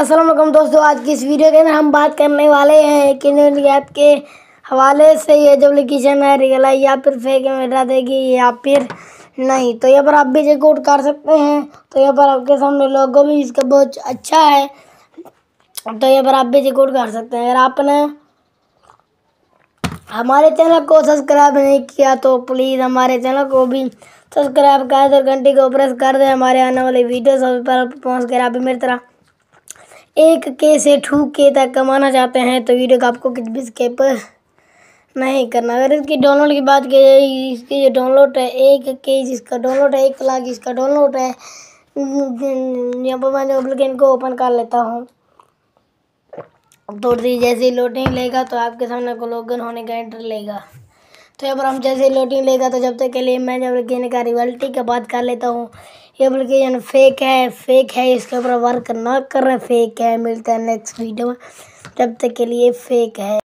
असलम दोस्तों आज की इस वीडियो के अंदर हम बात करने वाले हैं कि ऐप के हवाले से ये जो लोकेशन है रियल है या फिर फेक मेरा देगी या फिर नहीं तो यहाँ पर आप भी चेकआउट कर सकते हैं तो यहाँ पर आपके सामने लोगों भी इसका बहुत अच्छा है तो यहाँ पर आप भी चेकआउट कर सकते हैं अगर आपने हमारे चैनल को सब्सक्राइब नहीं किया तो प्लीज़ हमारे चैनल को भी सब्सक्राइब कर दो घंटी को प्रेस कर दें हमारे आने वाले वीडियो सब पर पहुँच कर आप भी मेरी तरह एक के से टू के तक कमाना चाहते हैं तो वीडियो को आपको कुछ भी स्केप नहीं करना अगर इसकी डाउनलोड की बात की जाए इसकी जो डाउनलोड है एक के जिसका डाउनलोड है एक लाख इसका डाउनलोड है यहाँ पर मैं एप्लीकेशन को ओपन कर लेता हूँ तो जैसे ही लोडिंग लेगा तो आपके सामने को लॉगिन होने का एंटर लेगा तो यहाँ पर हम जैसे लोडिंग लेगा तो जब तक के लिए मैं जब गेन का रिवल्टी का बात कर लेता हूँ ये एप्लीकेशन फेक है फेक है इसके ऊपर वर्क ना कर रहे फेक है मिलता है नेक्स्ट वीडियो में जब तक के लिए फेक है